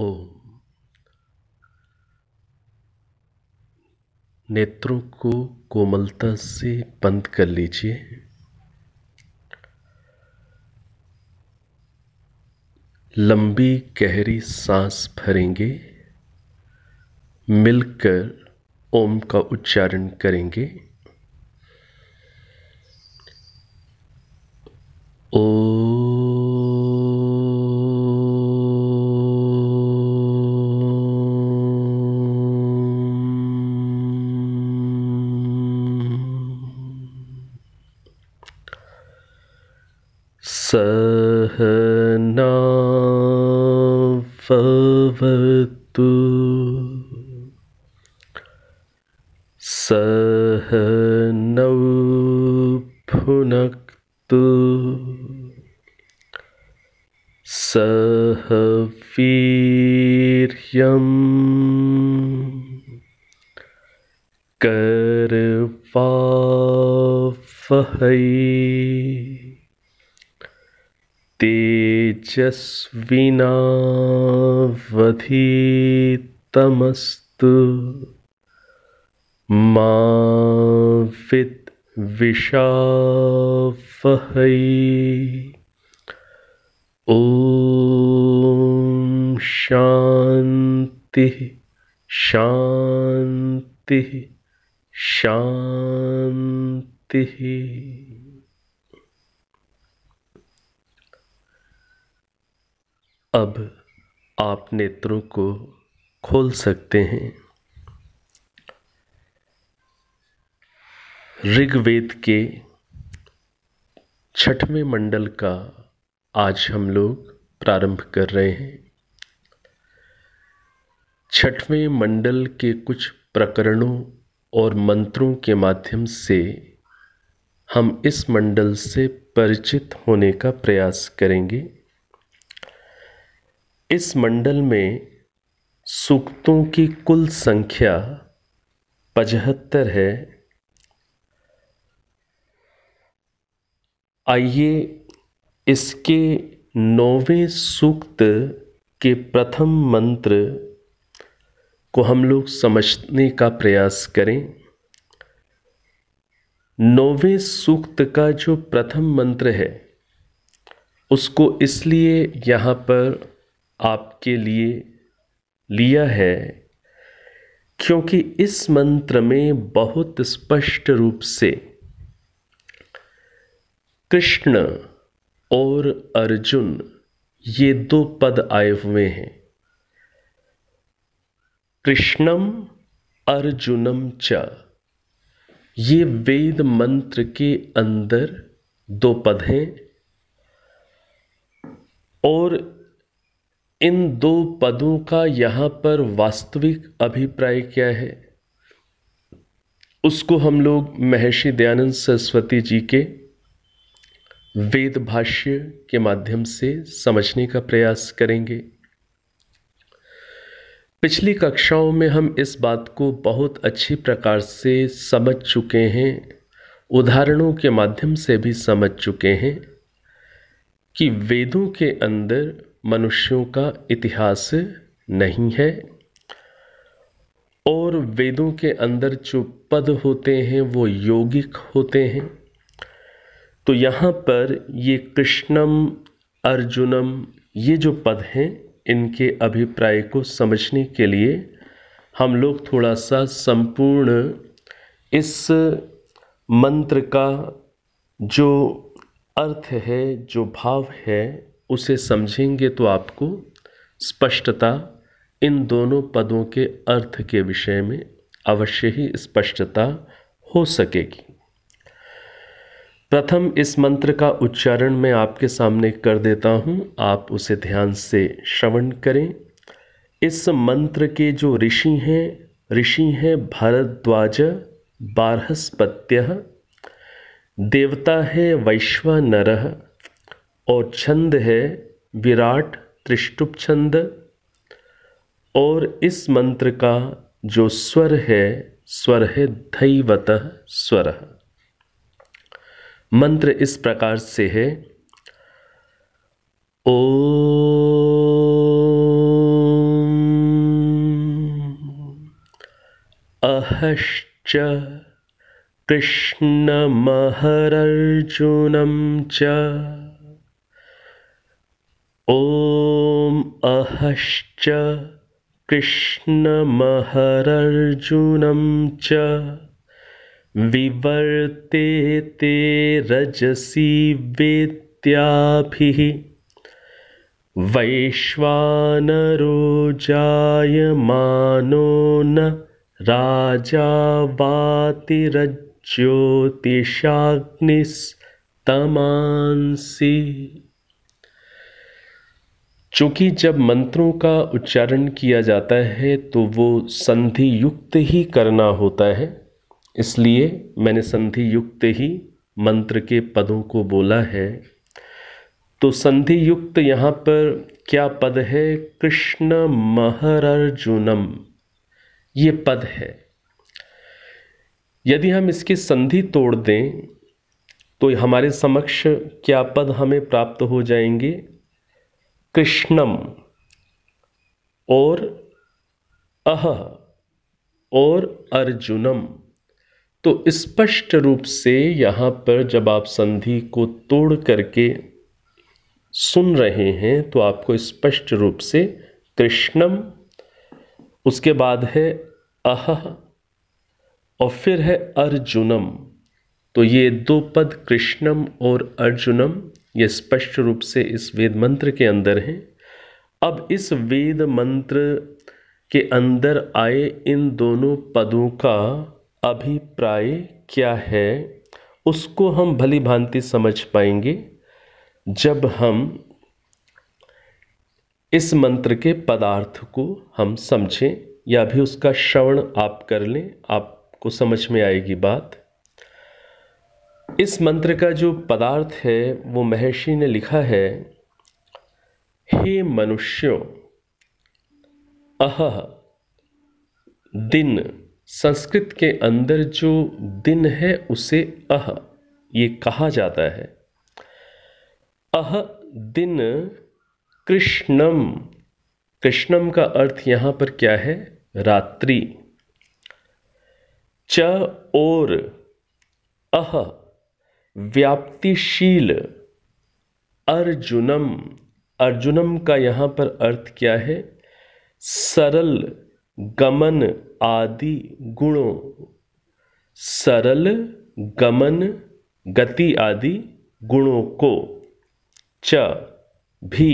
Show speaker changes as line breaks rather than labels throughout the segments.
ओम नेत्रों को कोमलता से बंद कर लीजिए लंबी गहरी सांस भरेंगे मिलकर ओम का उच्चारण करेंगे ओम यम कर तेजस्विनावधीतमस्तु मावित वित् विषावहै ॐ शा शांति शांति शांति अब आप नेत्रों को खोल सकते हैं ऋग्वेद के छठवें मंडल का आज हम लोग प्रारंभ कर रहे हैं छठवें मंडल के कुछ प्रकरणों और मंत्रों के माध्यम से हम इस मंडल से परिचित होने का प्रयास करेंगे इस मंडल में सूक्तों की कुल संख्या पचहत्तर है आइए इसके नौवें सूक्त के प्रथम मंत्र को हम लोग समझने का प्रयास करें नौवें सूक्त का जो प्रथम मंत्र है उसको इसलिए यहाँ पर आपके लिए लिया है क्योंकि इस मंत्र में बहुत स्पष्ट रूप से कृष्ण और अर्जुन ये दो पद आए हुए हैं कृष्णम अर्जुनम च ये वेद मंत्र के अंदर दो पद हैं और इन दो पदों का यहाँ पर वास्तविक अभिप्राय क्या है उसको हम लोग महर्षि दयानंद सरस्वती जी के वेद भाष्य के माध्यम से समझने का प्रयास करेंगे पिछली कक्षाओं में हम इस बात को बहुत अच्छी प्रकार से समझ चुके हैं उदाहरणों के माध्यम से भी समझ चुके हैं कि वेदों के अंदर मनुष्यों का इतिहास नहीं है और वेदों के अंदर जो पद होते हैं वो यौगिक होते हैं तो यहाँ पर ये कृष्णम अर्जुनम ये जो पद हैं इनके अभिप्राय को समझने के लिए हम लोग थोड़ा सा संपूर्ण इस मंत्र का जो अर्थ है जो भाव है उसे समझेंगे तो आपको स्पष्टता इन दोनों पदों के अर्थ के विषय में अवश्य ही स्पष्टता हो सकेगी प्रथम इस मंत्र का उच्चारण मैं आपके सामने कर देता हूँ आप उसे ध्यान से श्रवण करें इस मंत्र के जो ऋषि हैं ऋषि हैं भरद्वाज बारहस्पत्य देवता है वैश्वानर और छंद है विराट त्रिष्टुप छंद और इस मंत्र का जो स्वर है स्वर है धैवत स्वर है। मंत्र इस प्रकार से है ओ अहश्च महरर्जुन च ॐ अहश्च महरर्जुन च विवर्ते ते रजसी वेद्या वैश्वानरो जायमानो न राजा वातिरज्योतिषाग्निस्तमांसि चूंकि जब मंत्रों का उच्चारण किया जाता है तो वो संधि युक्त ही करना होता है इसलिए मैंने संधि युक्त ही मंत्र के पदों को बोला है तो संधि युक्त यहाँ पर क्या पद है कृष्ण महर अर्जुनम ये पद है यदि हम इसकी संधि तोड़ दें तो हमारे समक्ष क्या पद हमें प्राप्त हो जाएंगे कृष्णम और अह और अर्जुनम तो स्पष्ट रूप से यहाँ पर जब आप संधि को तोड़ करके सुन रहे हैं तो आपको स्पष्ट रूप से कृष्णम उसके बाद है अह और फिर है अर्जुनम तो ये दो पद कृष्णम और अर्जुनम ये स्पष्ट रूप से इस वेद मंत्र के अंदर हैं अब इस वेद मंत्र के अंदर आए इन दोनों पदों का अभिप्राय क्या है उसको हम भली भांति समझ पाएंगे जब हम इस मंत्र के पदार्थ को हम समझें या भी उसका श्रवण आप कर लें आपको समझ में आएगी बात इस मंत्र का जो पदार्थ है वो महर्षि ने लिखा है हे मनुष्यों अह दिन संस्कृत के अंदर जो दिन है उसे अह ये कहा जाता है अह दिन कृष्णम कृष्णम का अर्थ यहां पर क्या है रात्रि च और अह व्याप्तिशील अर्जुनम अर्जुनम का यहां पर अर्थ क्या है सरल गमन आदि गुणों सरल गमन गति आदि गुणों को च भी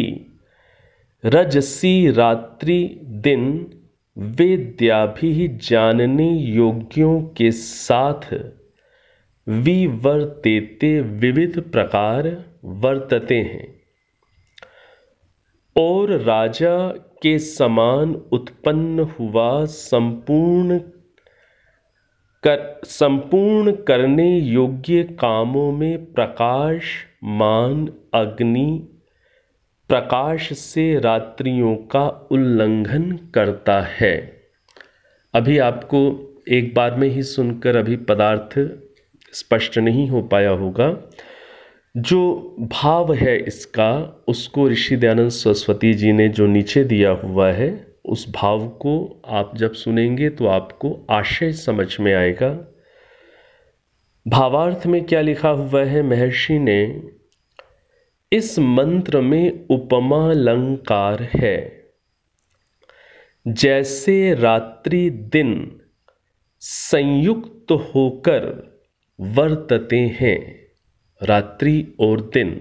रजसी रात्रि दिन वेद्या जानने योग्यों के साथ विवर्तेते विविध प्रकार वर्तते हैं और राजा के समान उत्पन्न हुआ संपूर्ण कर संपूर्ण करने योग्य कामों में प्रकाश मान अग्नि प्रकाश से रात्रियों का उल्लंघन करता है अभी आपको एक बार में ही सुनकर अभी पदार्थ स्पष्ट नहीं हो पाया होगा जो भाव है इसका उसको ऋषि दयानंद सरस्वती जी ने जो नीचे दिया हुआ है उस भाव को आप जब सुनेंगे तो आपको आशय समझ में आएगा भावार्थ में क्या लिखा हुआ है महर्षि ने इस मंत्र में उपमालंकार है जैसे रात्रि दिन संयुक्त होकर वर्तते हैं रात्रि और दिन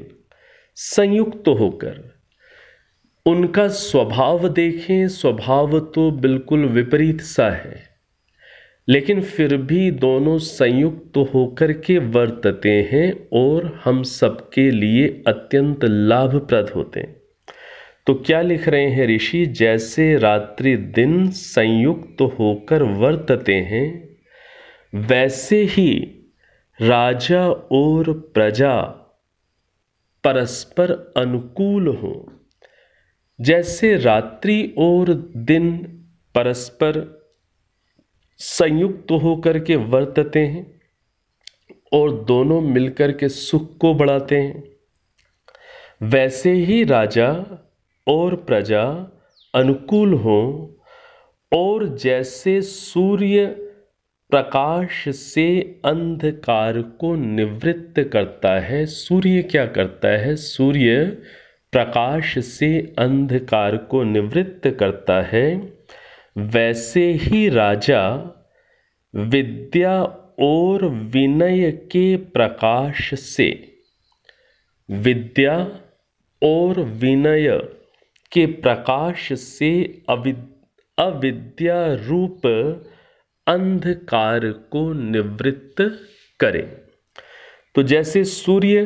संयुक्त तो होकर उनका स्वभाव देखें स्वभाव तो बिल्कुल विपरीत सा है लेकिन फिर भी दोनों संयुक्त तो होकर के वर्तते हैं और हम सबके लिए अत्यंत लाभप्रद होते हैं तो क्या लिख रहे हैं ऋषि जैसे रात्रि दिन संयुक्त तो होकर वर्तते हैं वैसे ही राजा और प्रजा परस्पर अनुकूल हों जैसे रात्रि और दिन परस्पर संयुक्त होकर के वर्तते हैं और दोनों मिलकर के सुख को बढ़ाते हैं वैसे ही राजा और प्रजा अनुकूल हों और जैसे सूर्य प्रकाश से अंधकार को निवृत्त करता है सूर्य क्या करता है सूर्य प्रकाश से अंधकार को निवृत्त करता है वैसे ही राजा विद्या और विनय के प्रकाश से विद्या और विनय के प्रकाश से अविद्या रूप अंधकार को निवृत्त करे तो जैसे सूर्य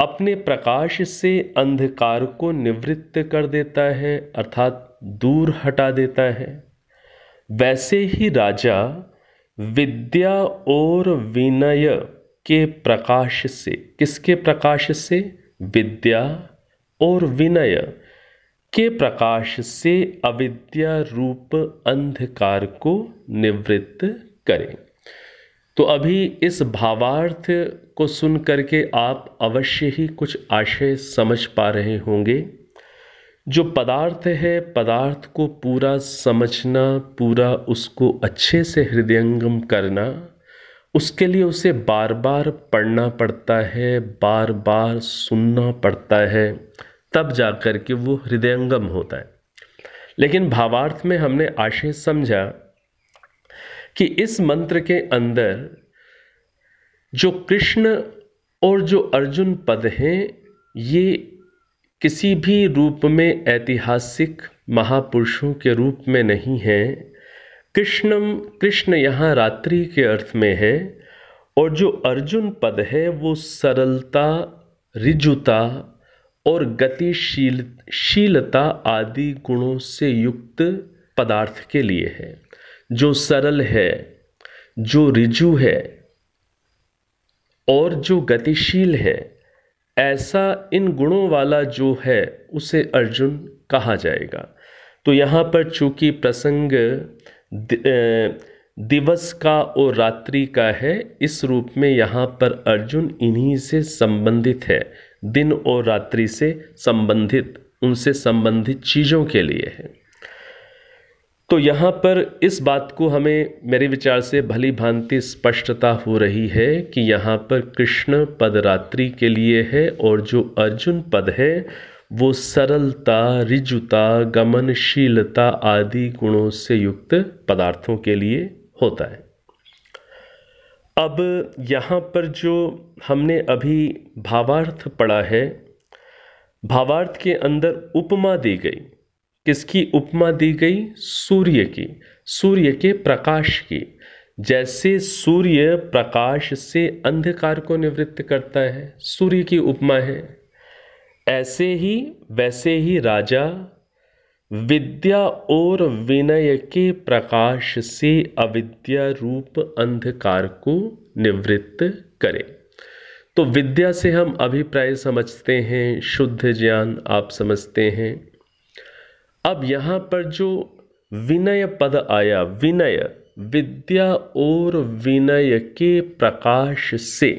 अपने प्रकाश से अंधकार को निवृत्त कर देता है अर्थात दूर हटा देता है वैसे ही राजा विद्या और विनय के प्रकाश से किसके प्रकाश से विद्या और विनय के प्रकाश से अविद्या रूप अंधकार को निवृत्त करें तो अभी इस भावार्थ को सुन करके आप अवश्य ही कुछ आशय समझ पा रहे होंगे जो पदार्थ है पदार्थ को पूरा समझना पूरा उसको अच्छे से हृदयंगम करना उसके लिए उसे बार बार पढ़ना पड़ता है बार बार सुनना पड़ता है तब जा के वो हृदयंगम होता है लेकिन भावार्थ में हमने आशय समझा कि इस मंत्र के अंदर जो कृष्ण और जो अर्जुन पद हैं ये किसी भी रूप में ऐतिहासिक महापुरुषों के रूप में नहीं है कृष्णम कृष्ण यहाँ रात्रि के अर्थ में है और जो अर्जुन पद है वो सरलता रिजुता और गतिशील शीलता आदि गुणों से युक्त पदार्थ के लिए है जो सरल है जो रिजु है और जो गतिशील है ऐसा इन गुणों वाला जो है उसे अर्जुन कहा जाएगा तो यहाँ पर चूंकि प्रसंग दिवस का और रात्रि का है इस रूप में यहाँ पर अर्जुन इन्हीं से संबंधित है दिन और रात्रि से संबंधित उनसे संबंधित चीज़ों के लिए है तो यहाँ पर इस बात को हमें मेरे विचार से भली भांति स्पष्टता हो रही है कि यहाँ पर कृष्ण पद रात्रि के लिए है और जो अर्जुन पद है वो सरलता रिजुता गमनशीलता आदि गुणों से युक्त पदार्थों के लिए होता है अब यहाँ पर जो हमने अभी भावार्थ पढ़ा है भावार्थ के अंदर उपमा दी गई किसकी उपमा दी गई सूर्य की सूर्य के प्रकाश की जैसे सूर्य प्रकाश से अंधकार को निवृत्त करता है सूर्य की उपमा है ऐसे ही वैसे ही राजा विद्या और विनय के प्रकाश से अविद्या रूप अंधकार को निवृत्त करें तो विद्या से हम अभिप्राय समझते हैं शुद्ध ज्ञान आप समझते हैं अब यहाँ पर जो विनय पद आया विनय विद्या और विनय के प्रकाश से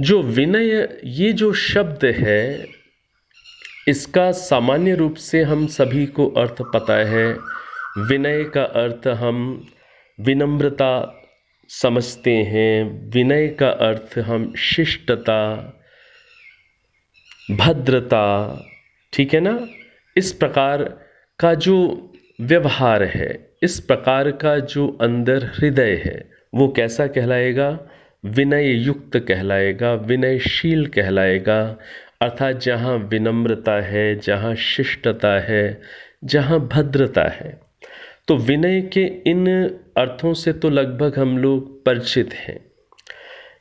जो विनय ये जो शब्द है इसका सामान्य रूप से हम सभी को अर्थ पता है विनय का अर्थ हम विनम्रता समझते हैं विनय का अर्थ हम शिष्टता भद्रता ठीक है ना इस प्रकार का जो व्यवहार है इस प्रकार का जो अंदर हृदय है वो कैसा कहलाएगा विनय युक्त कहलाएगा विनयशील कहलाएगा अर्थात जहाँ विनम्रता है जहाँ शिष्टता है जहाँ भद्रता है तो विनय के इन अर्थों से तो लगभग हम लोग परिचित हैं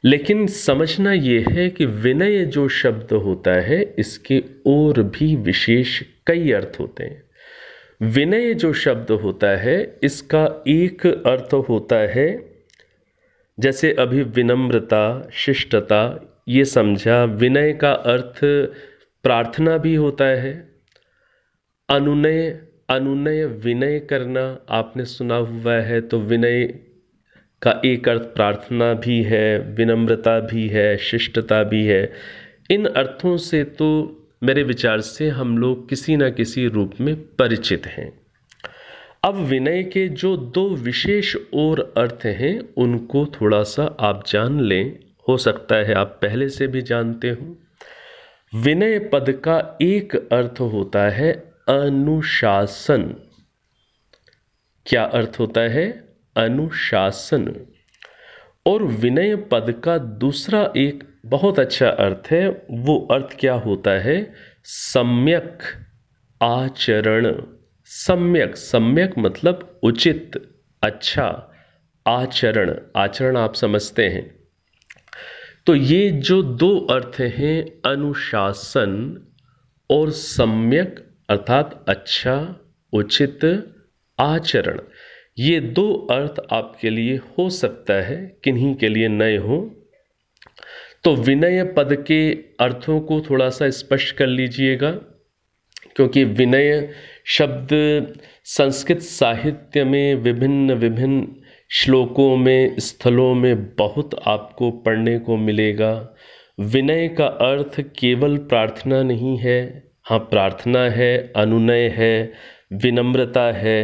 लेकिन समझना ये है कि विनय जो शब्द होता है इसके और भी विशेष कई अर्थ होते हैं विनय जो शब्द होता है इसका एक अर्थ होता है जैसे अभी विनम्रता शिष्टता ये समझा विनय का अर्थ प्रार्थना भी होता है अनुनय अनुनय विनय करना आपने सुना हुआ है तो विनय का एक अर्थ प्रार्थना भी है विनम्रता भी है शिष्टता भी है इन अर्थों से तो मेरे विचार से हम लोग किसी न किसी रूप में परिचित हैं अब विनय के जो दो विशेष और अर्थ हैं उनको थोड़ा सा आप जान लें हो सकता है आप पहले से भी जानते हो विनय पद का एक अर्थ होता है अनुशासन क्या अर्थ होता है अनुशासन और विनय पद का दूसरा एक बहुत अच्छा अर्थ है वो अर्थ क्या होता है सम्यक आचरण सम्यक सम्यक मतलब उचित अच्छा आचरण आचरण आप समझते हैं तो ये जो दो अर्थ हैं अनुशासन और सम्यक अर्थात अच्छा उचित आचरण ये दो अर्थ आपके लिए हो सकता है किन्हीं के लिए नए हो तो विनय पद के अर्थों को थोड़ा सा स्पष्ट कर लीजिएगा क्योंकि विनय शब्द संस्कृत साहित्य में विभिन्न विभिन्न श्लोकों में स्थलों में बहुत आपको पढ़ने को मिलेगा विनय का अर्थ केवल प्रार्थना नहीं है हाँ प्रार्थना है अनुनय है विनम्रता है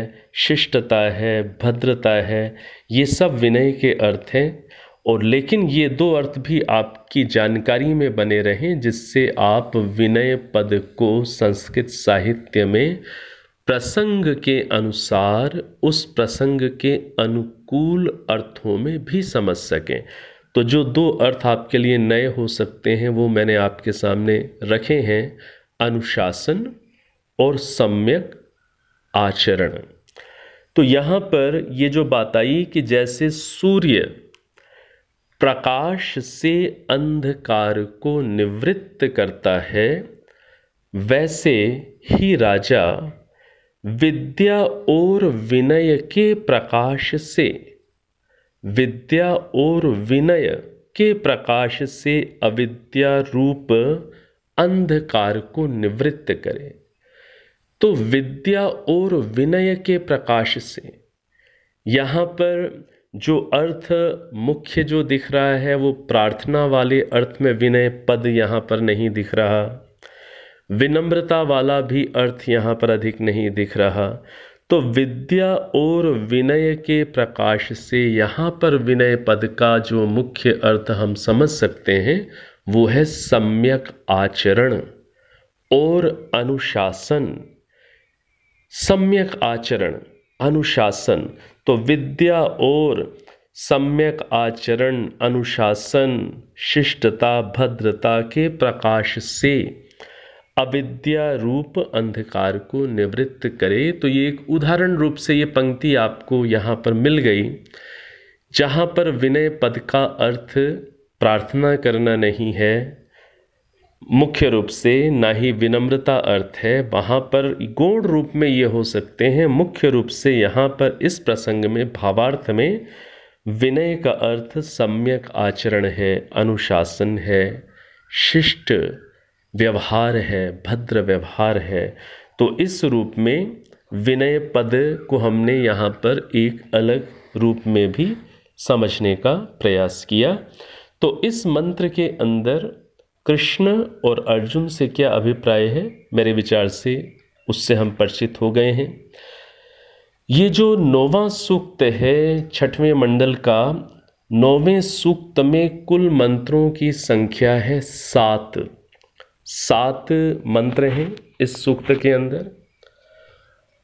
शिष्टता है भद्रता है ये सब विनय के अर्थ हैं और लेकिन ये दो अर्थ भी आपकी जानकारी में बने रहें जिससे आप विनय पद को संस्कृत साहित्य में प्रसंग के अनुसार उस प्रसंग के अनुकूल अर्थों में भी समझ सकें तो जो दो अर्थ आपके लिए नए हो सकते हैं वो मैंने आपके सामने रखे हैं अनुशासन और सम्यक आचरण तो यहाँ पर ये जो बात आई कि जैसे सूर्य प्रकाश से अंधकार को निवृत्त करता है वैसे ही राजा विद्या और विनय के प्रकाश से विद्या और विनय के प्रकाश से अविद्या रूप अंधकार को निवृत्त करें तो विद्या और विनय के प्रकाश से यहाँ पर जो अर्थ मुख्य जो दिख रहा है वो प्रार्थना वाले अर्थ में विनय पद यहाँ पर नहीं दिख रहा विनम्रता वाला भी अर्थ यहाँ पर अधिक नहीं दिख रहा तो विद्या और विनय के प्रकाश से यहाँ पर विनय पद का जो मुख्य अर्थ हम समझ सकते हैं वो है सम्यक आचरण और अनुशासन सम्यक आचरण अनुशासन तो विद्या और सम्यक आचरण अनुशासन शिष्टता भद्रता के प्रकाश से अविद्या रूप अंधकार को निवृत्त करे तो ये एक उदाहरण रूप से ये पंक्ति आपको यहाँ पर मिल गई जहाँ पर विनय पद का अर्थ प्रार्थना करना नहीं है मुख्य रूप से ना ही विनम्रता अर्थ है वहाँ पर गौण रूप में ये हो सकते हैं मुख्य रूप से यहाँ पर इस प्रसंग में भावार्थ में विनय का अर्थ सम्यक आचरण है अनुशासन है शिष्ट व्यवहार है भद्र व्यवहार है तो इस रूप में विनय पद को हमने यहाँ पर एक अलग रूप में भी समझने का प्रयास किया तो इस मंत्र के अंदर कृष्ण और अर्जुन से क्या अभिप्राय है मेरे विचार से उससे हम परिचित हो गए हैं ये जो नौवा सूक्त है छठवें मंडल का नौवें सूक्त में कुल मंत्रों की संख्या है सात सात मंत्र हैं इस सूक्त के अंदर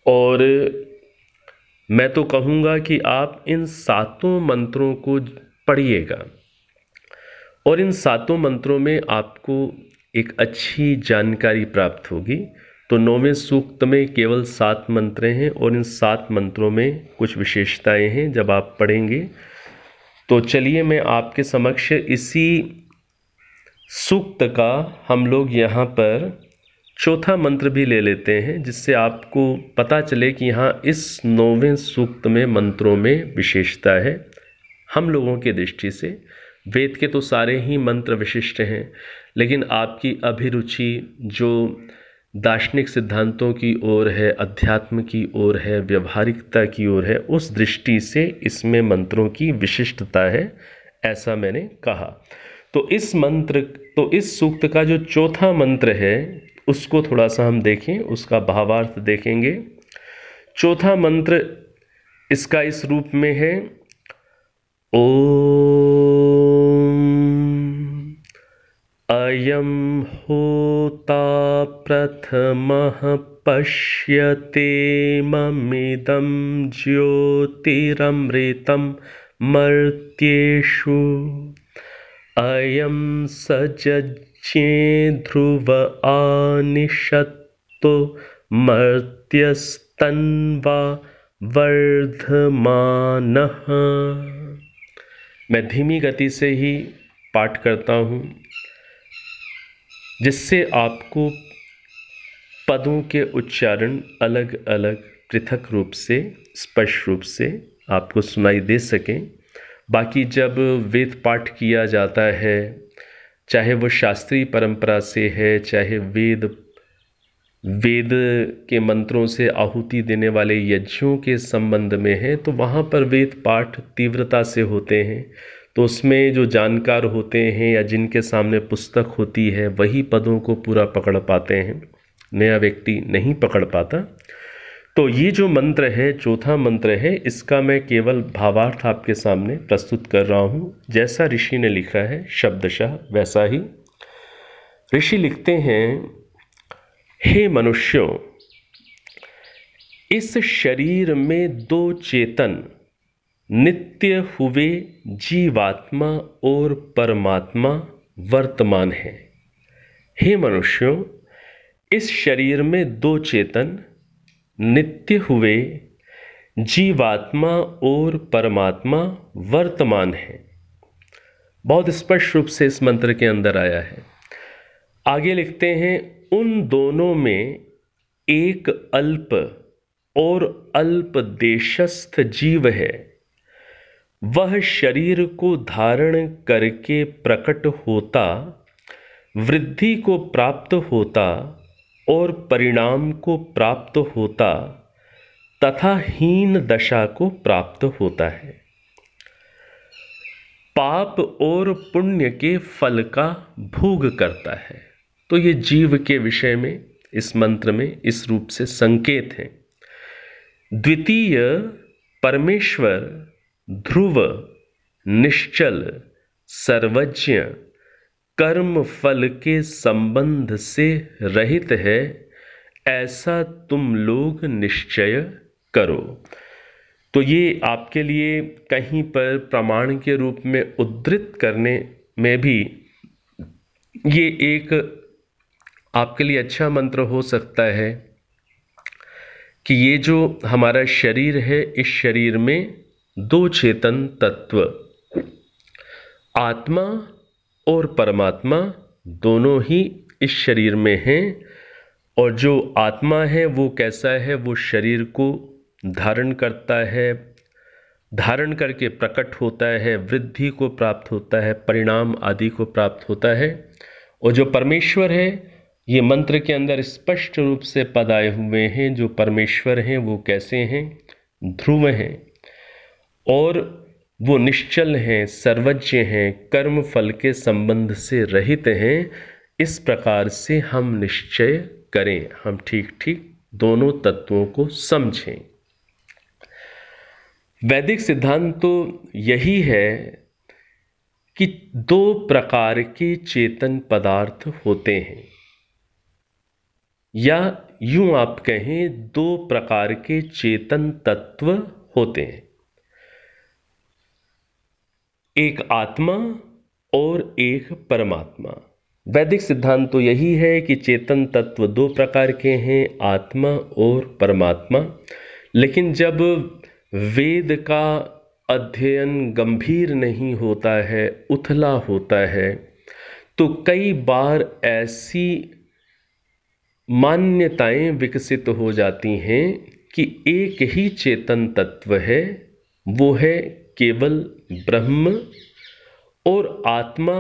और मैं तो कहूँगा कि आप इन सातों मंत्रों को पढ़िएगा और इन सातों मंत्रों में आपको एक अच्छी जानकारी प्राप्त होगी तो नौवें सूक्त में केवल सात मंत्र हैं और इन सात मंत्रों में कुछ विशेषताएं हैं जब आप पढ़ेंगे तो चलिए मैं आपके समक्ष इसी सूक्त का हम लोग यहाँ पर चौथा मंत्र भी ले लेते हैं जिससे आपको पता चले कि यहाँ इस नौवें सूक्त में मंत्रों में विशेषता है हम लोगों के दृष्टि से वेद के तो सारे ही मंत्र विशिष्ट हैं लेकिन आपकी अभिरुचि जो दार्शनिक सिद्धांतों की ओर है अध्यात्म की ओर है व्यवहारिकता की ओर है उस दृष्टि से इसमें मंत्रों की विशिष्टता है ऐसा मैंने कहा तो इस मंत्र तो इस सूक्त का जो चौथा मंत्र है उसको थोड़ा सा हम देखें उसका भावार्थ देखेंगे चौथा मंत्र इसका इस रूप में है ओ अयम होता प्रथम पश्यते ममिदं ज्योतिरमृतम मर्त्येषु अयं सज्जे ध्रुव आनिषत्तो मर्त्यस्तन्वा वर्धमानः मैं धीमी गति से ही पाठ करता हूँ जिससे आपको पदों के उच्चारण अलग अलग पृथक रूप से स्पष्ट रूप से आपको सुनाई दे सकें बाकी जब वेद पाठ किया जाता है चाहे वो शास्त्रीय परंपरा से है चाहे वेद वेद के मंत्रों से आहुति देने वाले यज्ञों के संबंध में है तो वहाँ पर वेद पाठ तीव्रता से होते हैं तो उसमें जो जानकार होते हैं या जिनके सामने पुस्तक होती है वही पदों को पूरा पकड़ पाते हैं नया व्यक्ति नहीं पकड़ पाता तो ये जो मंत्र है चौथा मंत्र है इसका मैं केवल भावार्थ आपके सामने प्रस्तुत कर रहा हूँ जैसा ऋषि ने लिखा है शब्दशाह वैसा ही ऋषि लिखते हैं हे मनुष्यों इस शरीर में दो चेतन नित्य हुए जीवात्मा और परमात्मा वर्तमान है हे मनुष्यों इस शरीर में दो चेतन नित्य हुए जीवात्मा और परमात्मा वर्तमान है बहुत स्पष्ट रूप से इस मंत्र के अंदर आया है आगे लिखते हैं उन दोनों में एक अल्प और अल्प देशस्थ जीव है वह शरीर को धारण करके प्रकट होता वृद्धि को प्राप्त होता और परिणाम को प्राप्त होता तथा हीन दशा को प्राप्त होता है पाप और पुण्य के फल का भोग करता है तो ये जीव के विषय में इस मंत्र में इस रूप से संकेत हैं द्वितीय परमेश्वर ध्रुव निश्चल सर्वज्ञ कर्म फल के संबंध से रहित है ऐसा तुम लोग निश्चय करो तो ये आपके लिए कहीं पर प्रमाण के रूप में उद्धृत करने में भी ये एक आपके लिए अच्छा मंत्र हो सकता है कि ये जो हमारा शरीर है इस शरीर में दो चेतन तत्व आत्मा और परमात्मा दोनों ही इस शरीर में हैं और जो आत्मा है वो कैसा है वो शरीर को धारण करता है धारण करके प्रकट होता है वृद्धि को प्राप्त होता है परिणाम आदि को प्राप्त होता है और जो परमेश्वर है ये मंत्र के अंदर स्पष्ट रूप से पद आए हुए हैं जो परमेश्वर हैं वो कैसे हैं ध्रुव हैं और वो निश्चल हैं सर्वज्ञ हैं कर्म फल के संबंध से रहित हैं इस प्रकार से हम निश्चय करें हम ठीक ठीक दोनों तत्वों को समझें वैदिक सिद्धांत तो यही है कि दो प्रकार के चेतन पदार्थ होते हैं या यूं आप कहें दो प्रकार के चेतन तत्व होते हैं एक आत्मा और एक परमात्मा वैदिक सिद्धांत तो यही है कि चेतन तत्व दो प्रकार के हैं आत्मा और परमात्मा लेकिन जब वेद का अध्ययन गंभीर नहीं होता है उथला होता है तो कई बार ऐसी मान्यताएं विकसित हो जाती हैं कि एक ही चेतन तत्व है वो है केवल ब्रह्म और आत्मा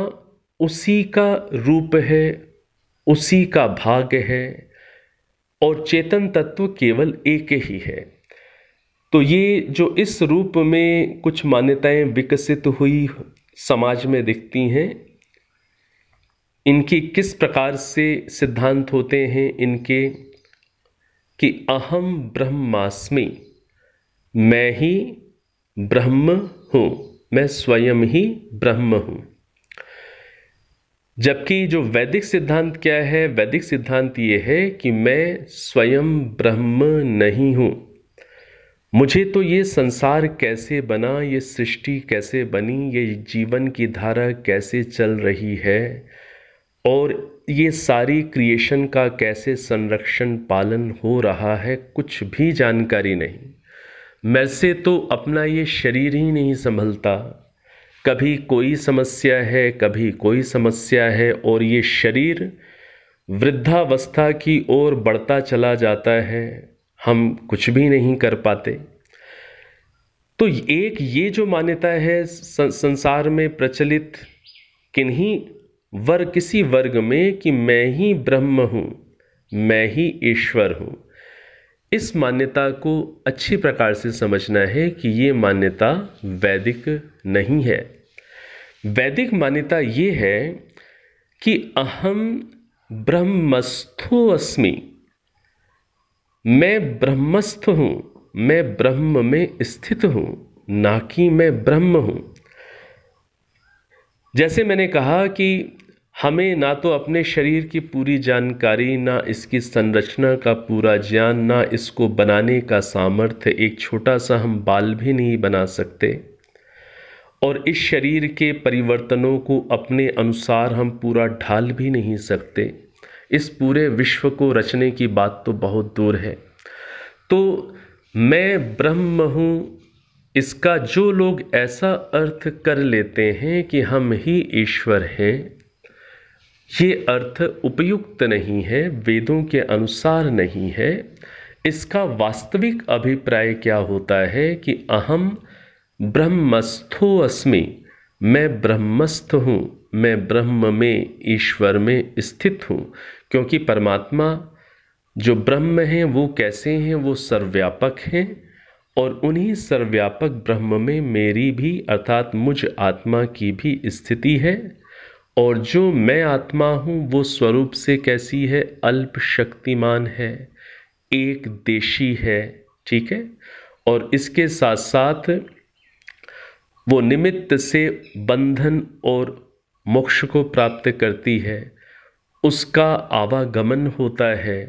उसी का रूप है उसी का भाग है और चेतन तत्व केवल एक ही है तो ये जो इस रूप में कुछ मान्यताएं विकसित हुई समाज में दिखती हैं इनके किस प्रकार से सिद्धांत होते हैं इनके कि अहम ब्रह्मास्मि मैं ही ब्रह्म हूँ मैं स्वयं ही ब्रह्म हूँ जबकि जो वैदिक सिद्धांत क्या है वैदिक सिद्धांत ये है कि मैं स्वयं ब्रह्म नहीं हूँ मुझे तो ये संसार कैसे बना ये सृष्टि कैसे बनी ये जीवन की धारा कैसे चल रही है और ये सारी क्रिएशन का कैसे संरक्षण पालन हो रहा है कुछ भी जानकारी नहीं मैसे तो अपना ये शरीर ही नहीं संभलता कभी कोई समस्या है कभी कोई समस्या है और ये शरीर वृद्धावस्था की ओर बढ़ता चला जाता है हम कुछ भी नहीं कर पाते तो एक ये जो मान्यता है संसार में प्रचलित किन्हीं वर्ग किसी वर्ग में कि मैं ही ब्रह्म हूँ मैं ही ईश्वर हूँ इस मान्यता को अच्छी प्रकार से समझना है कि ये मान्यता वैदिक नहीं है वैदिक मान्यता ये है कि अहम ब्रह्मस्थो अस्मि मैं ब्रह्मस्थ हूँ मैं ब्रह्म में स्थित हूँ ना कि मैं ब्रह्म हूँ जैसे मैंने कहा कि हमें ना तो अपने शरीर की पूरी जानकारी ना इसकी संरचना का पूरा ज्ञान ना इसको बनाने का सामर्थ्य एक छोटा सा हम बाल भी नहीं बना सकते और इस शरीर के परिवर्तनों को अपने अनुसार हम पूरा ढाल भी नहीं सकते इस पूरे विश्व को रचने की बात तो बहुत दूर है तो मैं ब्रह्म हूँ इसका जो लोग ऐसा अर्थ कर लेते हैं कि हम ही ईश्वर हैं ये अर्थ उपयुक्त नहीं है वेदों के अनुसार नहीं है इसका वास्तविक अभिप्राय क्या होता है कि अहम ब्रह्मस्थो अस्मि मैं ब्रह्मस्थ हूँ मैं ब्रह्म में ईश्वर में स्थित हूँ क्योंकि परमात्मा जो ब्रह्म हैं वो कैसे हैं वो सर्वव्यापक हैं और उन्हीं सर्वव्यापक ब्रह्म में मेरी भी अर्थात मुझ आत्मा की भी स्थिति है और जो मैं आत्मा हूँ वो स्वरूप से कैसी है अल्प शक्तिमान है एक देशी है ठीक है और इसके साथ साथ वो निमित्त से बंधन और मोक्ष को प्राप्त करती है उसका आवागमन होता है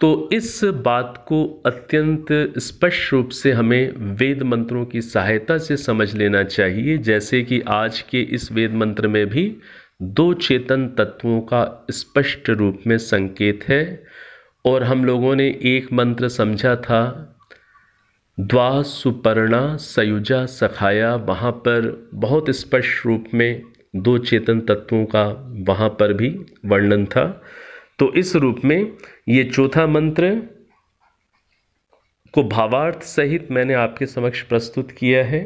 तो इस बात को अत्यंत स्पष्ट रूप से हमें वेद मंत्रों की सहायता से समझ लेना चाहिए जैसे कि आज के इस वेद मंत्र में भी दो चेतन तत्वों का स्पष्ट रूप में संकेत है और हम लोगों ने एक मंत्र समझा था द्वा सुपर्णा सयुजा सखाया वहाँ पर बहुत स्पष्ट रूप में दो चेतन तत्वों का वहाँ पर भी वर्णन था तो इस रूप में ये चौथा मंत्र को भावार्थ सहित मैंने आपके समक्ष प्रस्तुत किया है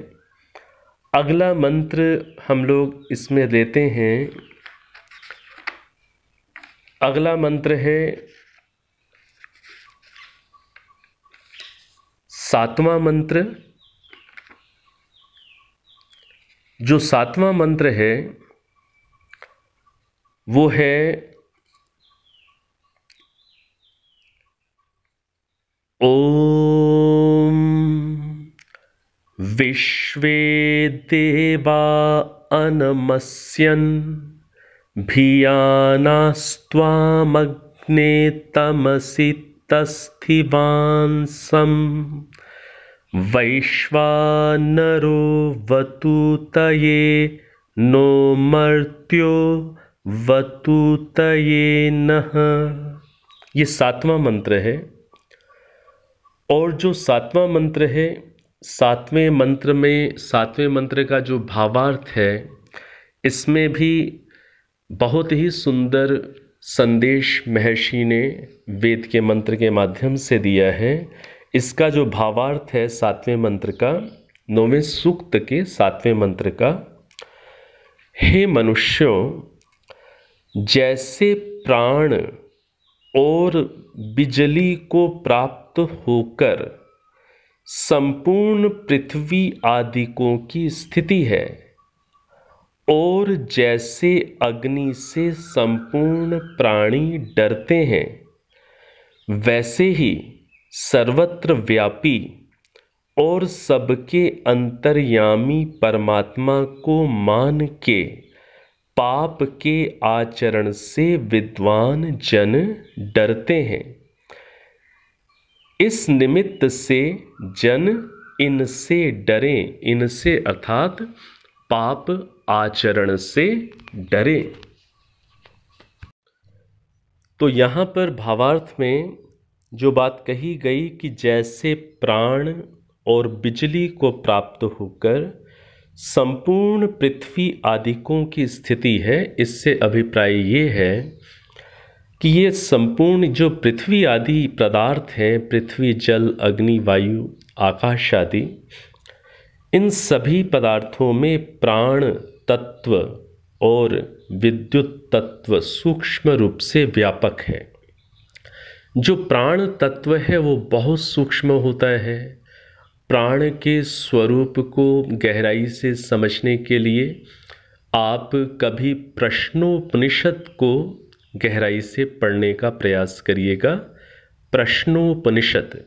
अगला मंत्र हम लोग इसमें लेते हैं अगला मंत्र है सातवां मंत्र जो सातवां मंत्र है वो है ओ विश्वे देवा अनमस्यन् भियानास्त्वामग्ने तमसि तस्थिवांसम् वैश्वानरो वतुतये नो मर्त्यो वतूत नः ये सातवां मंत्र है और जो सातवां मंत्र है सातवें मंत्र में सातवें मंत्र का जो भावार्थ है इसमें भी बहुत ही सुंदर संदेश महर्षि ने वेद के मंत्र के माध्यम से दिया है इसका जो भावार्थ है सातवें मंत्र का नौवें सूक्त के सातवें मंत्र का हे मनुष्यों जैसे प्राण और बिजली को प्राप्त होकर संपूर्ण पृथ्वी आदिकों की स्थिति है और जैसे अग्नि से संपूर्ण प्राणी डरते हैं वैसे ही सर्वत्र व्यापी और सबके अंतर्यामी परमात्मा को मान के पाप के आचरण से विद्वान जन डरते हैं इस निमित्त से जन इनसे डरे इनसे अर्थात पाप आचरण से डरे तो यहाँ पर भावार्थ में जो बात कही गई कि जैसे प्राण और बिजली को प्राप्त होकर संपूर्ण पृथ्वी आदिकों की स्थिति है इससे अभिप्राय ये है कि ये संपूर्ण जो पृथ्वी आदि पदार्थ हैं पृथ्वी जल अग्नि वायु आकाश आदि इन सभी पदार्थों में प्राण तत्व और विद्युत तत्व सूक्ष्म रूप से व्यापक है जो प्राण तत्व है वो बहुत सूक्ष्म होता है प्राण के स्वरूप को गहराई से समझने के लिए आप कभी प्रश्नोपनिषद को गहराई से पढ़ने का प्रयास करिएगा प्रश्नोपनिषद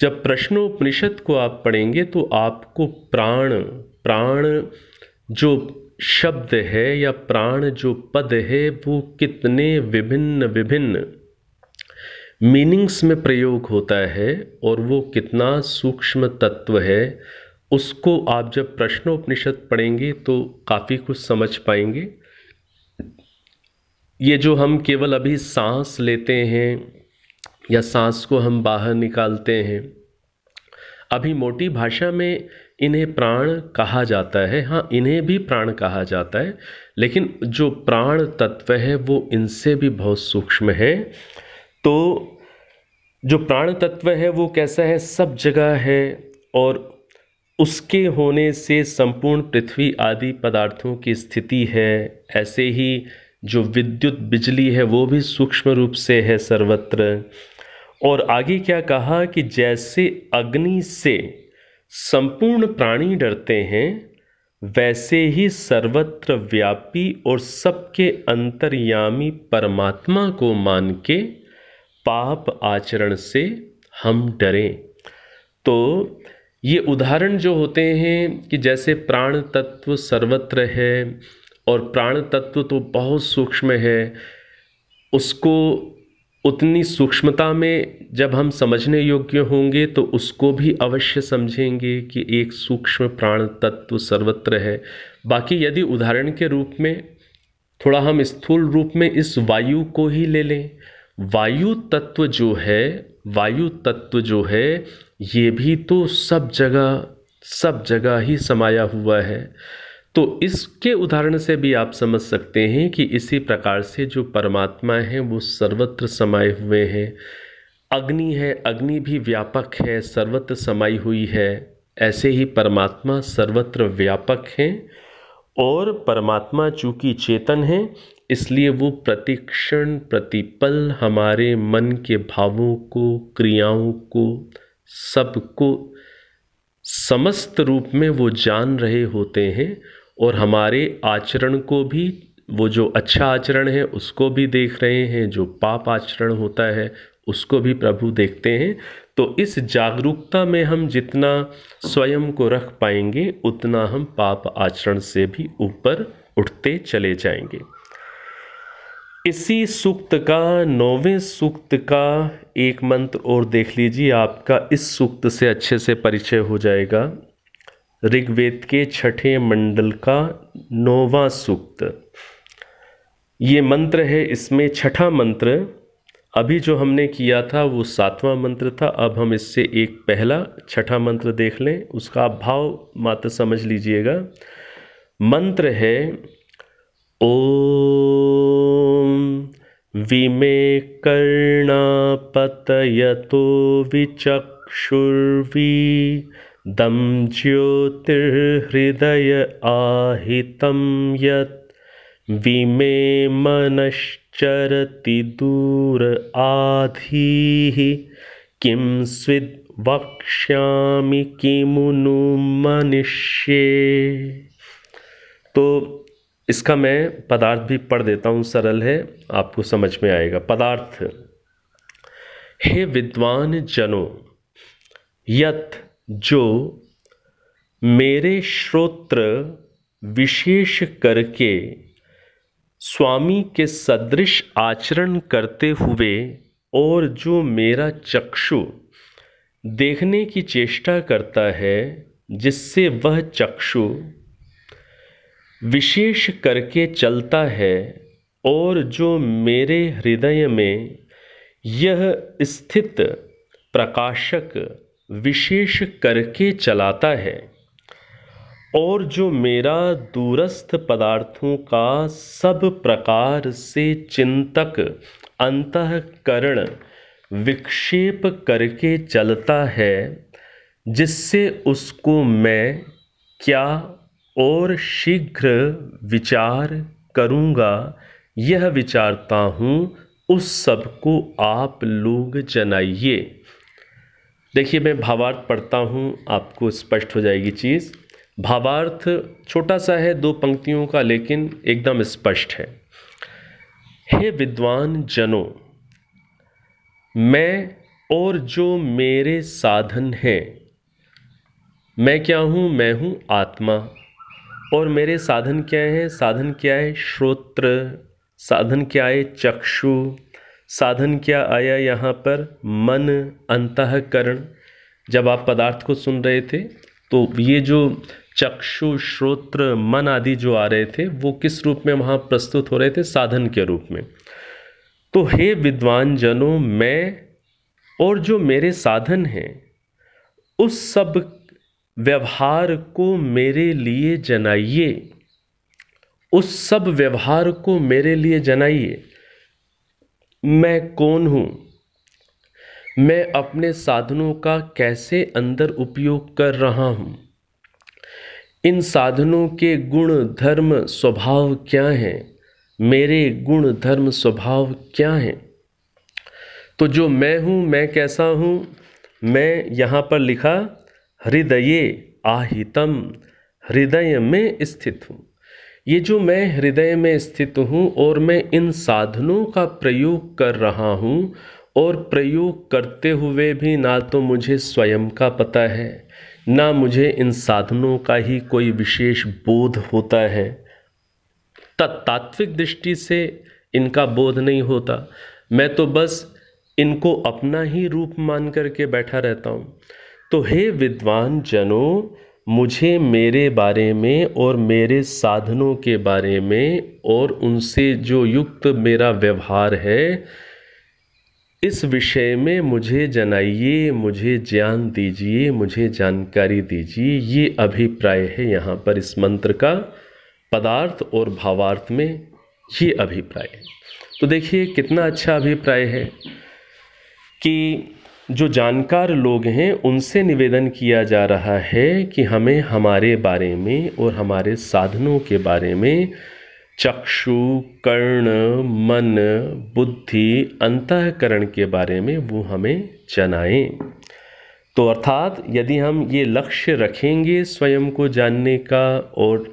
जब प्रश्नोपनिषद को आप पढ़ेंगे तो आपको प्राण प्राण जो शब्द है या प्राण जो पद है वो कितने विभिन्न विभिन्न मीनिंग्स में प्रयोग होता है और वो कितना सूक्ष्म तत्व है उसको आप जब प्रश्नोपनिषद पढ़ेंगे तो काफ़ी कुछ समझ पाएंगे ये जो हम केवल अभी सांस लेते हैं या सांस को हम बाहर निकालते हैं अभी मोटी भाषा में इन्हें प्राण कहा जाता है हाँ इन्हें भी प्राण कहा जाता है लेकिन जो प्राण तत्व है वो इनसे भी बहुत सूक्ष्म है तो जो प्राण तत्व है वो कैसा है सब जगह है और उसके होने से संपूर्ण पृथ्वी आदि पदार्थों की स्थिति है ऐसे ही जो विद्युत बिजली है वो भी सूक्ष्म रूप से है सर्वत्र और आगे क्या कहा कि जैसे अग्नि से संपूर्ण प्राणी डरते हैं वैसे ही सर्वत्र व्यापी और सबके अंतर्यामी परमात्मा को मान के पाप आचरण से हम डरें तो ये उदाहरण जो होते हैं कि जैसे प्राण तत्व सर्वत्र है और प्राण तत्व तो बहुत सूक्ष्म है उसको उतनी सूक्ष्मता में जब हम समझने योग्य होंगे तो उसको भी अवश्य समझेंगे कि एक सूक्ष्म प्राण तत्व सर्वत्र है बाकी यदि उदाहरण के रूप में थोड़ा हम स्थूल रूप में इस वायु को ही ले लें वायु तत्व जो है वायु तत्व जो है ये भी तो सब जगह सब जगह ही समाया हुआ है तो इसके उदाहरण से भी आप समझ सकते हैं कि इसी प्रकार से जो परमात्मा हैं वो सर्वत्र समाये हुए हैं अग्नि है अग्नि भी व्यापक है सर्वत्र समाई हुई है ऐसे ही परमात्मा सर्वत्र व्यापक हैं और परमात्मा चूँकि चेतन है इसलिए वो प्रतिक्षण प्रतिपल हमारे मन के भावों को क्रियाओं को सबको समस्त रूप में वो जान रहे होते हैं और हमारे आचरण को भी वो जो अच्छा आचरण है उसको भी देख रहे हैं जो पाप आचरण होता है उसको भी प्रभु देखते हैं तो इस जागरूकता में हम जितना स्वयं को रख पाएंगे उतना हम पाप आचरण से भी ऊपर उठते चले जाएंगे इसी सूक्त का नौवें सूक्त का एक मंत्र और देख लीजिए आपका इस सूक्त से अच्छे से परिचय हो जाएगा ऋग्वेद के छठे मंडल का नौवा सूक्त ये मंत्र है इसमें छठा मंत्र अभी जो हमने किया था वो सातवां मंत्र था अब हम इससे एक पहला छठा मंत्र देख लें उसका आप भाव मात्र समझ लीजिएगा मंत्र है ओ विमे कर्णापत यो विचक्षुर्वी दम ज्योतिर्हृदय आहितं यत् विमे मनश्चरति दूर आधीः किं कि किमुनु मनुष्ये तो इसका मैं पदार्थ भी पढ़ देता हूँ सरल है आपको समझ में आएगा पदार्थ हे विद्वान जनो यत जो मेरे श्रोत्र विशेष करके स्वामी के सदृश आचरण करते हुए और जो मेरा चक्षु देखने की चेष्टा करता है जिससे वह चक्षु विशेष करके चलता है और जो मेरे हृदय में यह स्थित प्रकाशक विशेष करके चलाता है और जो मेरा दूरस्थ पदार्थों का सब प्रकार से चिंतक अंतकरण विक्षेप करके चलता है जिससे उसको मैं क्या और शीघ्र विचार करूँगा यह विचारता हूँ उस सब को आप लोग जनाइए देखिए मैं भावार्थ पढ़ता हूँ आपको स्पष्ट हो जाएगी चीज़ भावार्थ छोटा सा है दो पंक्तियों का लेकिन एकदम स्पष्ट है हे विद्वान जनों मैं और जो मेरे साधन हैं मैं क्या हूँ मैं हूँ आत्मा और मेरे साधन क्या हैं साधन क्या है श्रोत्र साधन क्या है चक्षु साधन क्या आया यहाँ पर मन अंतकरण जब आप पदार्थ को सुन रहे थे तो ये जो चक्षु श्रोत्र मन आदि जो आ रहे थे वो किस रूप में वहाँ प्रस्तुत हो रहे थे साधन के रूप में तो हे विद्वान जनों मैं और जो मेरे साधन हैं उस सब व्यवहार को मेरे लिए जनाइए उस सब व्यवहार को मेरे लिए जनाइए मैं कौन हूँ मैं अपने साधनों का कैसे अंदर उपयोग कर रहा हूँ इन साधनों के गुण धर्म स्वभाव क्या हैं मेरे गुण धर्म स्वभाव क्या हैं तो जो मैं हूँ मैं कैसा हूँ मैं यहाँ पर लिखा हृदय आहितम हृदय में स्थित हूँ ये जो मैं हृदय में स्थित हूँ और मैं इन साधनों का प्रयोग कर रहा हूँ और प्रयोग करते हुए भी ना तो मुझे स्वयं का पता है ना मुझे इन साधनों का ही कोई विशेष बोध होता है तत्तात्विक दृष्टि से इनका बोध नहीं होता मैं तो बस इनको अपना ही रूप मान करके बैठा रहता हूँ तो हे विद्वान जनों मुझे मेरे बारे में और मेरे साधनों के बारे में और उनसे जो युक्त मेरा व्यवहार है इस विषय में मुझे जनाइए मुझे ज्ञान दीजिए मुझे जानकारी दीजिए ये अभिप्राय है यहाँ पर इस मंत्र का पदार्थ और भावार्थ में ये अभिप्राय तो देखिए कितना अच्छा अभिप्राय है कि जो जानकार लोग हैं उनसे निवेदन किया जा रहा है कि हमें हमारे बारे में और हमारे साधनों के बारे में चक्षु कर्ण मन बुद्धि अंतकरण के बारे में वो हमें जनाएं तो अर्थात यदि हम ये लक्ष्य रखेंगे स्वयं को जानने का और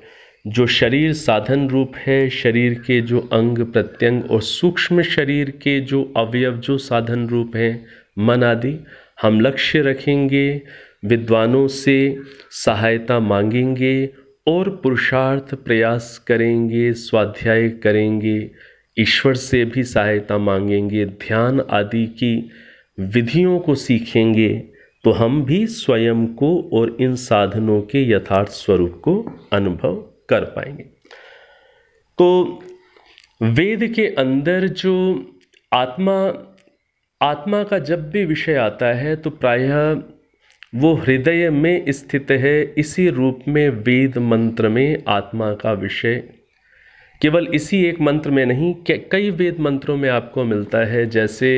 जो शरीर साधन रूप है शरीर के जो अंग प्रत्यंग और सूक्ष्म शरीर के जो अवयव जो साधन रूप हैं मन आदि हम लक्ष्य रखेंगे विद्वानों से सहायता मांगेंगे और पुरुषार्थ प्रयास करेंगे स्वाध्याय करेंगे ईश्वर से भी सहायता मांगेंगे ध्यान आदि की विधियों को सीखेंगे तो हम भी स्वयं को और इन साधनों के यथार्थ स्वरूप को अनुभव कर पाएंगे तो वेद के अंदर जो आत्मा आत्मा का जब भी विषय आता है तो प्रायः वो हृदय में स्थित है इसी रूप में वेद मंत्र में आत्मा का विषय केवल इसी एक मंत्र में नहीं कई वेद मंत्रों में आपको मिलता है जैसे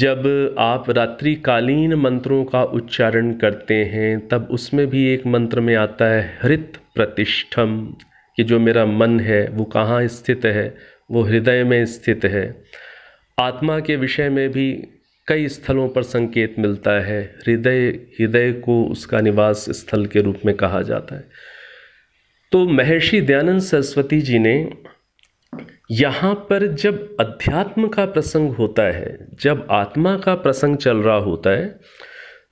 जब आप रात्रिकालीन मंत्रों का उच्चारण करते हैं तब उसमें भी एक मंत्र में आता है हृत प्रतिष्ठम कि जो मेरा मन है वो कहाँ स्थित है वो हृदय में स्थित है आत्मा के विषय में भी कई स्थलों पर संकेत मिलता है हृदय हृदय को उसका निवास स्थल के रूप में कहा जाता है तो महर्षि दयानंद सरस्वती जी ने यहाँ पर जब अध्यात्म का प्रसंग होता है जब आत्मा का प्रसंग चल रहा होता है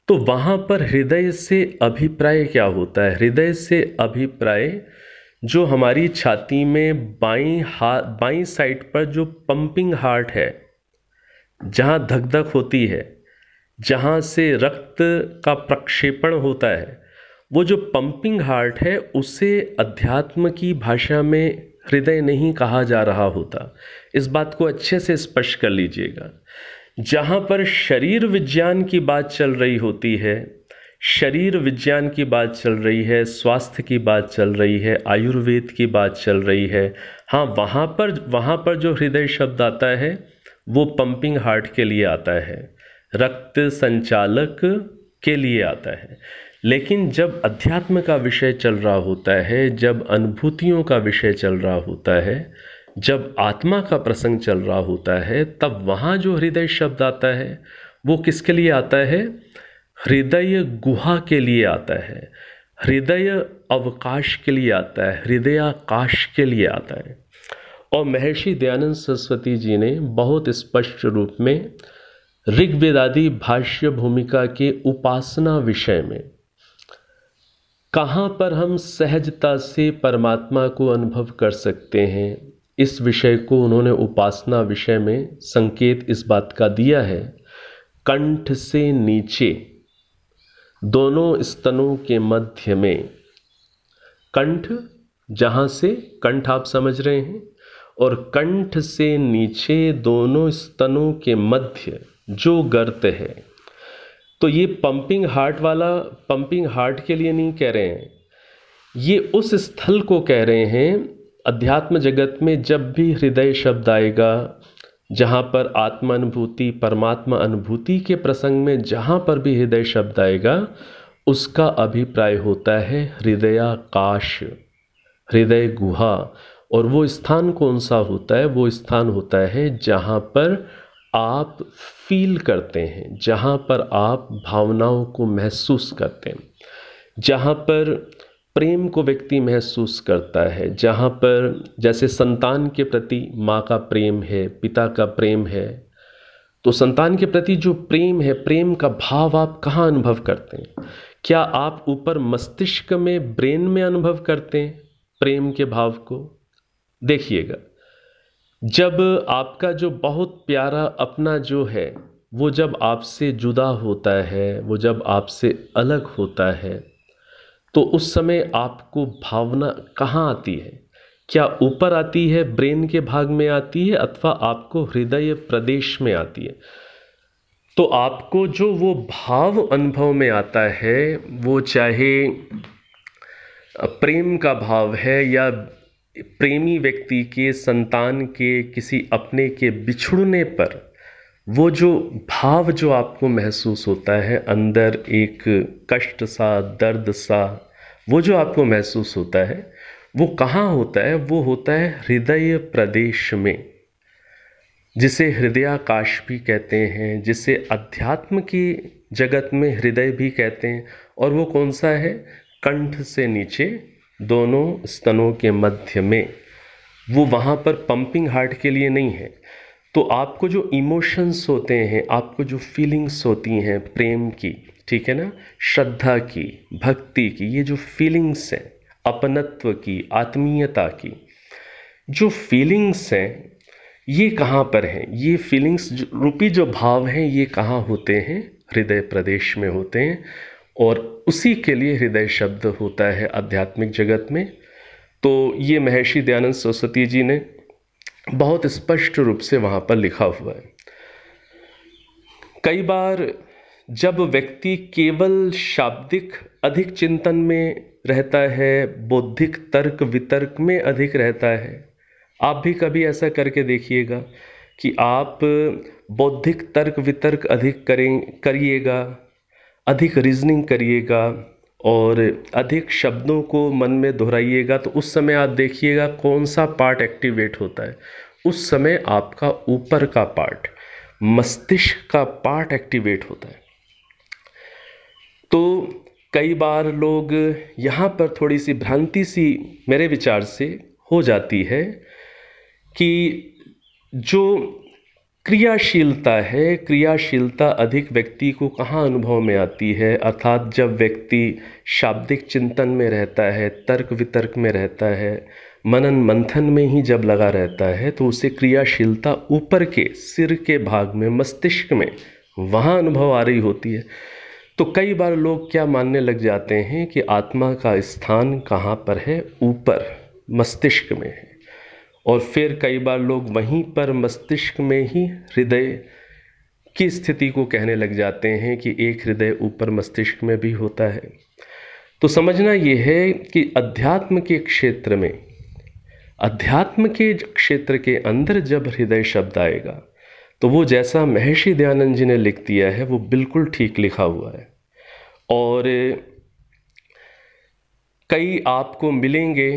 तो वहाँ पर हृदय से अभिप्राय क्या होता है हृदय से अभिप्राय जो हमारी छाती में बाई हाथ बाई साइड पर जो पंपिंग हार्ट है जहाँ धक धक होती है जहाँ से रक्त का प्रक्षेपण होता है वो जो पम्पिंग हार्ट है उसे अध्यात्म की भाषा में हृदय नहीं कहा जा रहा होता इस बात को अच्छे से स्पष्ट कर लीजिएगा जहाँ पर शरीर विज्ञान की बात चल रही होती है शरीर विज्ञान की बात चल रही है स्वास्थ्य की बात चल रही है आयुर्वेद की बात चल रही है हाँ वहाँ पर वहाँ पर जो हृदय शब्द आता है वो पंपिंग हार्ट के लिए आता है रक्त संचालक के लिए आता है लेकिन जब अध्यात्म का विषय चल रहा होता है जब अनुभूतियों का विषय चल रहा होता है जब आत्मा का प्रसंग चल रहा होता है तब वहाँ जो हृदय शब्द आता है वो किसके लिए आता है हृदय गुहा के लिए आता है हृदय अवकाश के लिए आता है हृदयाकाश के लिए आता है और महर्षि दयानंद सरस्वती जी ने बहुत स्पष्ट रूप में ऋग्वेदादि भाष्य भूमिका के उपासना विषय में कहाँ पर हम सहजता से परमात्मा को अनुभव कर सकते हैं इस विषय को उन्होंने उपासना विषय में संकेत इस बात का दिया है कंठ से नीचे दोनों स्तनों के मध्य में कंठ जहाँ से कंठ आप समझ रहे हैं और कंठ से नीचे दोनों स्तनों के मध्य जो गर्त है तो ये पंपिंग हार्ट वाला पंपिंग हार्ट के लिए नहीं कह रहे हैं ये उस स्थल को कह रहे हैं अध्यात्म जगत में जब भी हृदय शब्द आएगा जहाँ पर आत्म अनुभूति परमात्मा अनुभूति के प्रसंग में जहाँ पर भी हृदय शब्द आएगा उसका अभिप्राय होता है हृदयाकाश हृदय गुहा और वो स्थान कौन सा होता है वो स्थान होता है जहाँ पर आप फील करते हैं जहाँ पर आप भावनाओं को महसूस करते हैं जहाँ पर प्रेम को व्यक्ति महसूस करता है जहाँ पर जैसे संतान के प्रति माँ का प्रेम है पिता का प्रेम है तो संतान के प्रति जो प्रेम है प्रेम का भाव आप कहाँ अनुभव करते हैं क्या आप ऊपर मस्तिष्क में ब्रेन में अनुभव करते हैं प्रेम के भाव को देखिएगा जब आपका जो बहुत प्यारा अपना जो है वो जब आपसे जुदा होता है वो जब आपसे अलग होता है तो उस समय आपको भावना कहाँ आती है क्या ऊपर आती है ब्रेन के भाग में आती है अथवा आपको हृदय प्रदेश में आती है तो आपको जो वो भाव अनुभव में आता है वो चाहे प्रेम का भाव है या प्रेमी व्यक्ति के संतान के किसी अपने के बिछुड़ने पर वो जो भाव जो आपको महसूस होता है अंदर एक कष्ट सा दर्द सा वो जो आपको महसूस होता है वो कहाँ होता है वो होता है हृदय प्रदेश में जिसे हृदयाकाश भी कहते हैं जिसे अध्यात्म की जगत में हृदय भी कहते हैं और वो कौन सा है कंठ से नीचे दोनों स्तनों के मध्य में वो वहाँ पर पंपिंग हार्ट के लिए नहीं है तो आपको जो इमोशंस होते हैं आपको जो फीलिंग्स होती हैं प्रेम की ठीक है ना श्रद्धा की भक्ति की ये जो फीलिंग्स हैं अपनत्व की आत्मीयता की जो फीलिंग्स हैं ये कहाँ पर हैं ये फीलिंग्स रूपी जो भाव हैं ये कहाँ होते हैं हृदय प्रदेश में होते हैं और उसी के लिए हृदय शब्द होता है आध्यात्मिक जगत में तो ये महर्षि दयानंद सरस्वती जी ने बहुत स्पष्ट रूप से वहाँ पर लिखा हुआ है कई बार जब व्यक्ति केवल शाब्दिक अधिक चिंतन में रहता है बौद्धिक तर्क वितर्क में अधिक रहता है आप भी कभी ऐसा करके देखिएगा कि आप बौद्धिक तर्क वितर्क अधिक करें करिएगा अधिक रीज़निंग करिएगा और अधिक शब्दों को मन में दोहराइएगा तो उस समय आप देखिएगा कौन सा पार्ट एक्टिवेट होता है उस समय आपका ऊपर का पार्ट मस्तिष्क का पार्ट एक्टिवेट होता है तो कई बार लोग यहाँ पर थोड़ी सी भ्रांति सी मेरे विचार से हो जाती है कि जो क्रियाशीलता है क्रियाशीलता अधिक व्यक्ति को कहाँ अनुभव में आती है अर्थात जब व्यक्ति शाब्दिक चिंतन में रहता है तर्क वितर्क में रहता है मनन मंथन में ही जब लगा रहता है तो उसे क्रियाशीलता ऊपर के सिर के भाग में मस्तिष्क में वहाँ अनुभव आ रही होती है तो कई बार लोग क्या मानने लग जाते हैं कि आत्मा का स्थान कहाँ पर है ऊपर मस्तिष्क में है और फिर कई बार लोग वहीं पर मस्तिष्क में ही हृदय की स्थिति को कहने लग जाते हैं कि एक हृदय ऊपर मस्तिष्क में भी होता है तो समझना ये है कि अध्यात्म के क्षेत्र में अध्यात्म के क्षेत्र के अंदर जब हृदय शब्द आएगा तो वो जैसा महर्षि दयानंद जी ने लिख दिया है वो बिल्कुल ठीक लिखा हुआ है और कई आपको मिलेंगे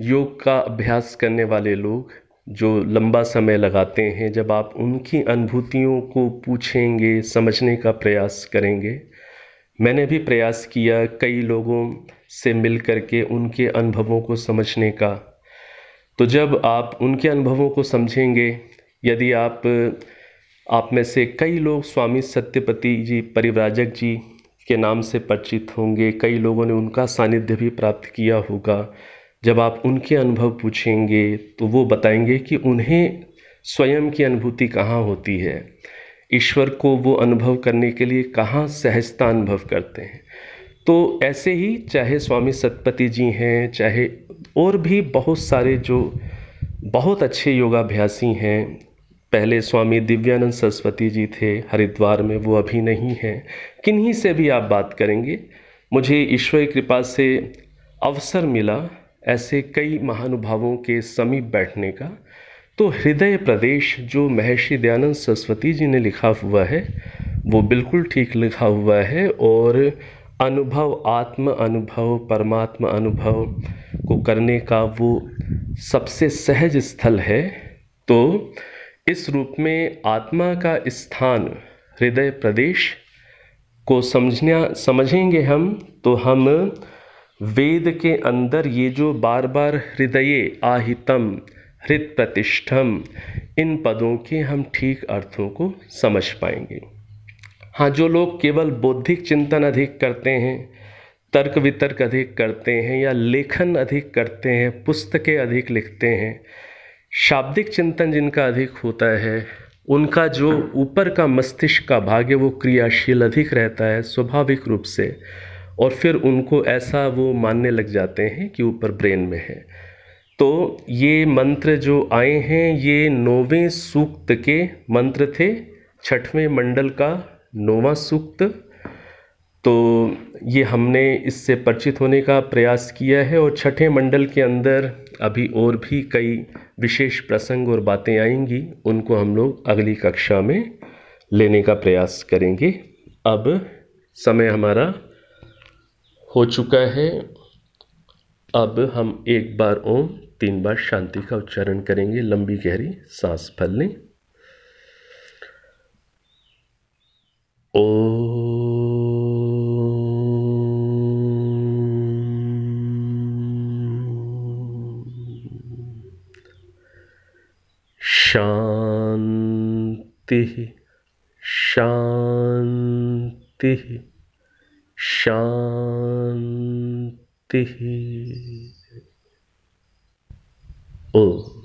योग का अभ्यास करने वाले लोग जो लंबा समय लगाते हैं जब आप उनकी अनुभूतियों को पूछेंगे समझने का प्रयास करेंगे मैंने भी प्रयास किया कई लोगों से मिल कर के उनके अनुभवों को समझने का तो जब आप उनके अनुभवों को समझेंगे यदि आप आप में से कई लोग स्वामी सत्यपति जी परिवराजक जी के नाम से परिचित होंगे कई लोगों ने उनका सानिध्य भी प्राप्त किया होगा जब आप उनके अनुभव पूछेंगे तो वो बताएंगे कि उन्हें स्वयं की अनुभूति कहाँ होती है ईश्वर को वो अनुभव करने के लिए कहाँ सहजता अनुभव करते हैं तो ऐसे ही चाहे स्वामी सतपति जी हैं चाहे और भी बहुत सारे जो बहुत अच्छे योगाभ्यासी हैं पहले स्वामी दिव्यानंद सरस्वती जी थे हरिद्वार में वो अभी नहीं हैं किन्हीं से भी आप बात करेंगे मुझे ईश्वरी कृपा से अवसर मिला ऐसे कई महानुभावों के समीप बैठने का तो हृदय प्रदेश जो महर्षि दयानंद सरस्वती जी ने लिखा हुआ है वो बिल्कुल ठीक लिखा हुआ है और अनुभव आत्म अनुभव परमात्मा अनुभव को करने का वो सबसे सहज स्थल है तो इस रूप में आत्मा का स्थान हृदय प्रदेश को समझना समझेंगे हम तो हम वेद के अंदर ये जो बार बार हृदय आहितम हृत प्रतिष्ठम इन पदों के हम ठीक अर्थों को समझ पाएंगे हाँ जो लोग केवल बौद्धिक चिंतन अधिक करते हैं तर्क वितर्क अधिक करते हैं या लेखन अधिक करते हैं पुस्तकें अधिक लिखते हैं शाब्दिक चिंतन जिनका अधिक होता है उनका जो ऊपर का मस्तिष्क का भाग है वो क्रियाशील अधिक रहता है स्वाभाविक रूप से और फिर उनको ऐसा वो मानने लग जाते हैं कि ऊपर ब्रेन में है तो ये मंत्र जो आए हैं ये नौवें सूक्त के मंत्र थे छठवें मंडल का नौवा सूक्त तो ये हमने इससे परिचित होने का प्रयास किया है और छठे मंडल के अंदर अभी और भी कई विशेष प्रसंग और बातें आएंगी उनको हम लोग अगली कक्षा में लेने का प्रयास करेंगे अब समय हमारा हो चुका है अब हम एक बार ओम तीन बार शांति का उच्चारण करेंगे लंबी गहरी सांस फल लें ओ शांति शांति शांति ओ